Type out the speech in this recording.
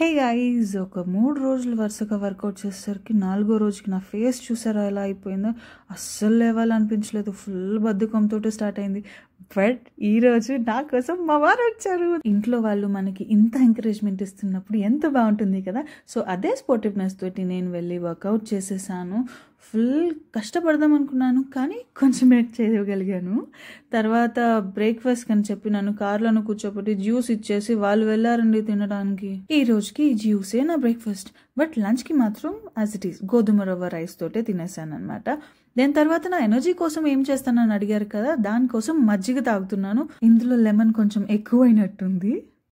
హే guys ఒక మూడు రోజులు వరుసగా వర్కౌట్ చేసేసరికి నాలుగో రోజుకి నా ఫేస్ చూసారా ఎలా అయిపోయిందో అస్సలు లేవాలనిపించలేదు ఫుల్ బద్ధకంతో స్టార్ట్ అయింది బట్ ఈరోజు నా కోసం మా వారు వచ్చారు ఇంట్లో వాళ్ళు మనకి ఇంత ఎంకరేజ్మెంట్ ఇస్తున్నప్పుడు ఎంత బాగుంటుంది కదా సో అదే స్పోర్టివ్నెస్ తోటి నేను వెళ్ళి వర్కౌట్ చేసేసాను ఫుల్ కష్టపడదాం అనుకున్నాను కానీ కొంచెం మేక్ చేయగలిగాను తర్వాత బ్రేక్ఫాస్ట్ అని చెప్పి నన్ను కార్లను కూర్చోబెట్టి జ్యూస్ ఇచ్చేసి వాళ్ళు వెళ్ళారండి తినడానికి ఈ రోజుకి జ్యూసే నా బ్రేక్ఫాస్ట్ బట్ లంచ్కి మాత్రం యాజ్ ఇట్ ఈస్ గోధుమ రవ్వ రైస్ తోటే తినేసాను అనమాట దాని తర్వాత నా ఎనర్జీ కోసం ఏం చేస్తానని అడిగారు కదా దానికోసం మజ్జిగ తాగుతున్నాను ఇందులో లెమన్ కొంచెం ఎక్కువైనట్టుంది